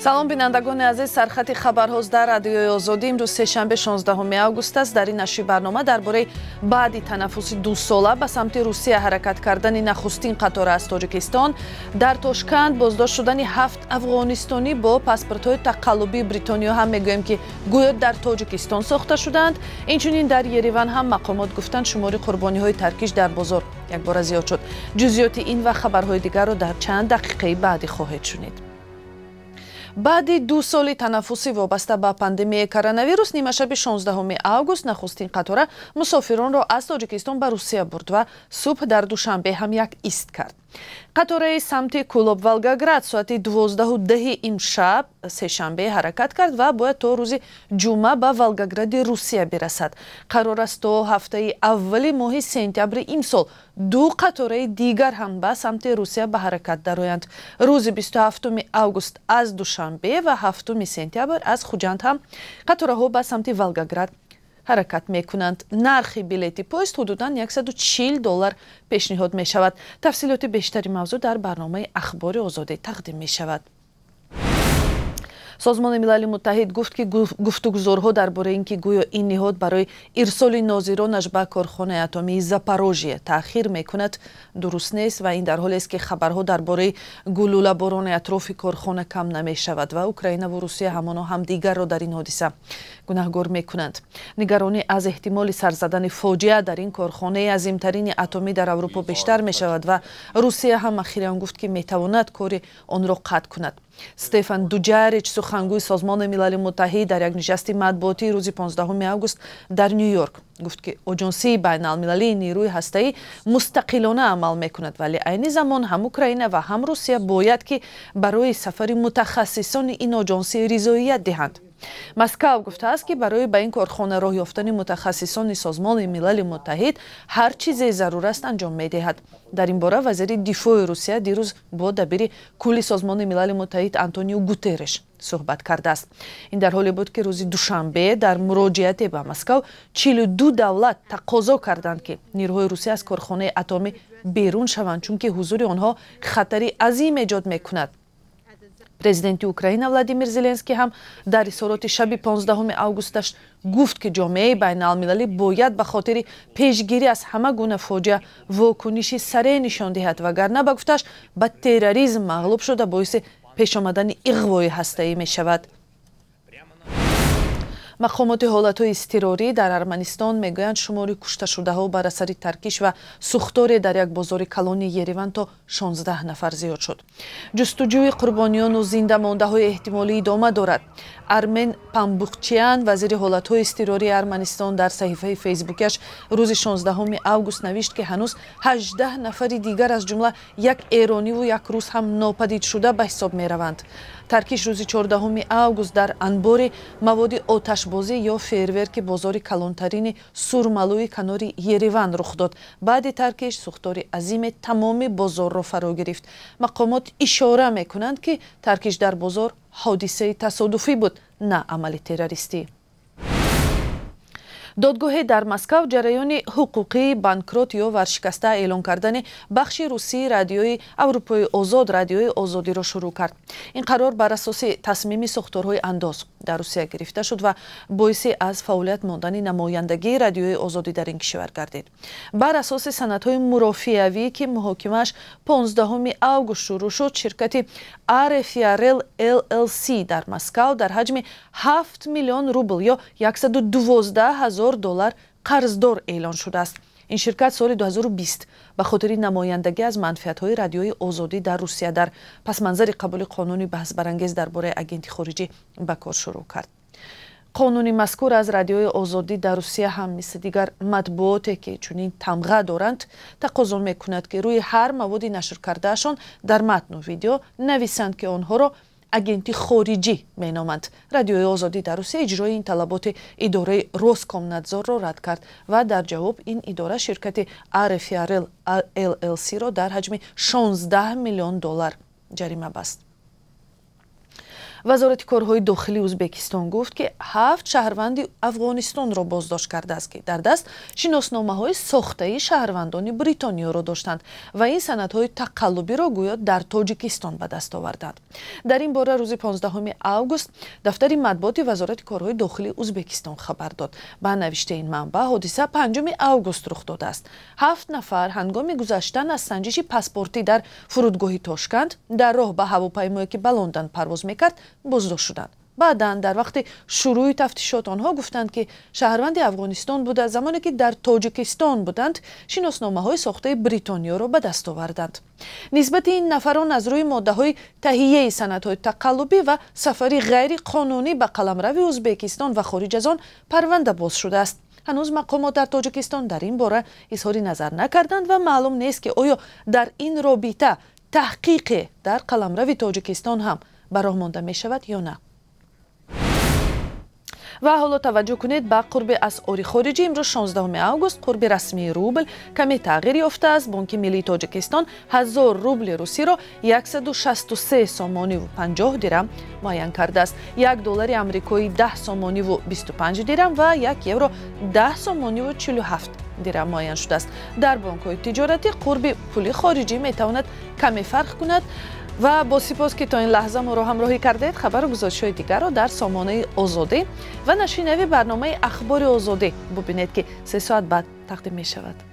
салом бинандагони азиз сархати хабарҳоз дар радиои озодӣ имрӯз сешанбе 16 август аст дар ин нашри барнома дар бораи баъди танаффуси дусола ба самти русия ҳаракат кардани нахустин қатора аз тоҷикистон дар тошканд боздошт шудани ҳафт афғонистонӣ бо паспортҳои тақаллубии бритониё ҳам мегӯем ки гӯё дар тоҷикистон сохта шуданд инчунин дар ереван ҳам мақомот гуфтанд шумори қурбониҳои таркиш дар бозор якбора зиёд шуд ҷузъиёти ин ва хабарҳои дигарро дар чанд дақиқаи баъдӣ хоҳед шунид баъди ду соли танаффусӣ вобаста ба пандемияи коронавирус нимашаби 16 август нахустин қатора мусофиронро аз тоҷикистон ба русия бурд ва субҳ дар душанбе ҳам як ист кард қатораи самти кулоб-волгоград соати 12 имшаб сешанбе ҳаракат кард ва бояд то рӯзи ҷумъа ба волгогради русия бирасад қарор аст то ҳафтаи аввали моҳи сентябри имсол ду қатораи дигар ҳам ба самти русия ба ҳаракат дароянд рӯзи 27 август аз душанбе ва 7 сентябр аз хуҷанд ҳам қатораҳо ба самти волгоград ҳаракат мекунанд нархи билети поезд ҳудудан 140 доллар пешниҳод мешавад тафсилоти бештари мавзӯъ дар барномаи ахбори озодӣ тақдим мешавад созмони милали муттаҳид гуфт ки гуфтугузорҳо дар бораи ин ки гӯё ин ниҳод барои ирсоли нозиронаш ба корхонаи атомии запорожия таъхир мекунад дуруст нест ва ин дар ҳолест ки хабарҳо дар бораи гулӯлаборони атрофи корхона кам намешавад ва украина ва русия ҳамоно ҳамдигарро дар ин ҳодиса гунаҳгор мекунанд нигаронӣ аз эҳтимоли сарзадани фоҷиа дар ин корхонаи азимтарини атомӣ дар аврупо бештар мешавад ва русия ҳам ахиран гуфт ки метавонад кори онро қатъ кунад стефан дуҷарич сухангӯи созмони милали муттаҳид дар як нишасти матбуоти рӯзи 15 август дар ню йорк гуфт ки оҷонсии байналмилалии нирӯи ҳастаӣ мустақилона амал мекунад вале айни замон ҳам украина ва ҳам русия бояд ки барои сафари мутахассисони ин оҷонсӣ ризоият диҳанд москав гуфтааст ки барои ба ин корхона роҳ ёфтани мутахассисони созмони милали муттаҳид ҳар чизе зарур аст анҷом медиҳад дар ин бора вазири дифои русия дирӯз бо дабири кулли созмони милали муттаҳид антонио гутереш суҳбат кардааст ин дар ҳоле буд ки рӯзи душанбе дар муроҷиате ба москав чилу ду давлат тақозо карданд ки нирӯҳои русия аз корхонаи атомӣ берун шаванд чунки ҳузури онҳо хатари азим эҷод мекунад президенти украина владимир зеленский ҳам дар исороти шаби 15 августаш гуфт ки ҷомеаи байналмилалӣ бояд ба хотири пешгирӣ аз ҳама гуна фоҷиа вокуниши саре нишон диҳад вагарна ба гуфташ ба терроризм мағлуб шуда боиси пешомадани иғвои ҳастаӣ мешавад мақомоти ҳолатҳои истирорӣ дар арманистон мегӯянд шумори кушташудаҳо бар асари таркиш ва сухторе дар як бозори калони ереван то 16 нафар зиёд шуд ҷустуҷӯи қурбониёну зиндамондаҳои эҳтимолӣ идома дорад армен памбухчиян вазири ҳолатҳои истирории арманистон дар саҳифаи фейсбукаш рӯзи 16 август навишт ки ҳанӯз 18 нафари дигар аз ҷумла як эрониву як рӯз ҳам нопадид шуда ба ҳисоб мераванд таркиш рӯзи 14 август дар анбори маводи оташ ташбозӣ ё фейерверки бозори калонтарини сурмалӯи канори ереван рух дод баъди таркиш сухтори азиме тамоми бозорро фаро гирифт мақомот ишора мекунанд ки таркиш дар бозор ҳодисаи тасодуфӣ буд на амали террористӣ додгоҳе дар москав ҷараёни ҳуқуқии банкрот ё варшикаста эълон кардани бахши русии радиои аврупои озод радиои озодиро шурӯъ кард ин қарор бар асоси тасмими сохторҳои андоз дар русия гирифта шуд ва боиси аз фаъолият мондани намояндагии радиои озодӣ дар ин кишвар гардид бар асоси санадҳои мурофиавӣ ки муҳокимааш 15 август шурӯъ шуд ширкати арфрл llc дар москав дар ҳаҷми 7 миллион рубл ё 112 миллиард доллар қарздор эълон шудааст ин ширкат соли 2020 ба хотири намояндагӣ аз манфиатҳои радиои озодӣ дар русия дар пасманзари қабули қонуни баҳсбарангез дар бораи агенти хориҷӣ ба кор шурӯъ кард қонуни мазкур аз радиои озодӣ дар русия ҳам мисли дигар матбуоте ки чунин тамға доранд тақозо мекунад ки рӯи ҳар маводи нашр кардаашон дар матну видео нависанд ки онҳоро агенти хориҷӣ меноманд радиои озодӣ дар русия иҷрои ин талаботи идораи роскомнадзорро рад кард ва дар ҷавоб ин идора ширкати rfrl llcро дар ҳаҷми 16 миллион доллар ҷарима баст вазорати корҳои дохили ӯзбекистон гуфт ки ҳафт шаҳрванди афғонистонро боздошт кардааст ки дар даст шиносномаҳои сохтаи шаҳрвандони бритониёро доштанд ва ин санадҳои тақаллубиро гӯё дар тоҷикистон ба даст оварданд дар ин бора рӯзи 15 август дафтари матбуоти вазорати корҳои дохили ӯзбекистон хабар дод ба навиштаи ин манбаъ ҳодиса 5 август рух додааст ҳафт нафар ҳангоми гузаштан аз санҷиши паспортӣ дар фурудгоҳи тошканд дар роҳ ба ҳавопаймое ки ба лондон парвоз мекард боздошт шуданд баъдан дар вақти шурӯи тафтишот онҳо гуфтанд ки шаҳрванди афғонистон буда замоне ки дар тоҷикистон буданд шиносномаҳои сохтаи бритониёро ба даст оварданд нисбати ин нафарон аз рӯи моддаҳои таҳияи санадҳои тақаллубӣ ва сафари ғайриқонунӣ ба қаламрави ӯзбекистон ва хориҷ аз он парванда боз шудааст ҳанӯз мақомот дар тоҷикистон дар ин бора изҳори назар накарданд ва маълум нест ки оё дар ин робита таҳқиқе дар қаламрави тоҷикистон ҳам бароҳ монда мешавад ё на ва ҳоло таваҷҷӯҳ кунед ба қурби асъори хориҷӣ имрӯз 16 август қурби расмии рубл каме тағйир ёфтааст бонки миллии тоҷикистон 1000 рубли русиро 163 сомониву 50 дирам муайян кардааст 1 доллари амрикоӣ 10 сомониву 25 дирам ва 1 евро 10 сомониву 47 дира муайян шудааст дар бонкҳои тиҷоратӣ қурби пули хориҷӣ метавонад каме фарқ кунад ва бо сипос ки то ин лаҳза моро ҳамроҳӣ кардаед хабару гузоришҳои дигарро дар сомонаи озодӣ ва нашинави барномаи ахбори озодӣ бубинед ки се соат баъд тақдим мешавад